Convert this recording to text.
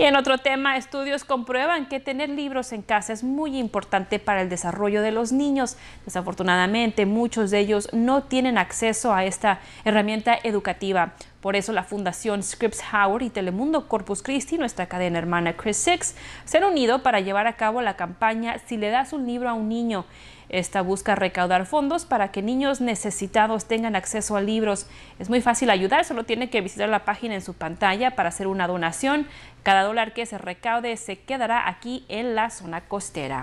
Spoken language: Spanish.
Y en otro tema, estudios comprueban que tener libros en casa es muy importante para el desarrollo de los niños. Desafortunadamente, muchos de ellos no tienen acceso a esta herramienta educativa. Por eso la Fundación Scripps Howard y Telemundo Corpus Christi, nuestra cadena hermana Chris Six, se han unido para llevar a cabo la campaña Si le das un libro a un niño. Esta busca recaudar fondos para que niños necesitados tengan acceso a libros. Es muy fácil ayudar, solo tiene que visitar la página en su pantalla para hacer una donación. Cada dólar que se recaude se quedará aquí en la zona costera.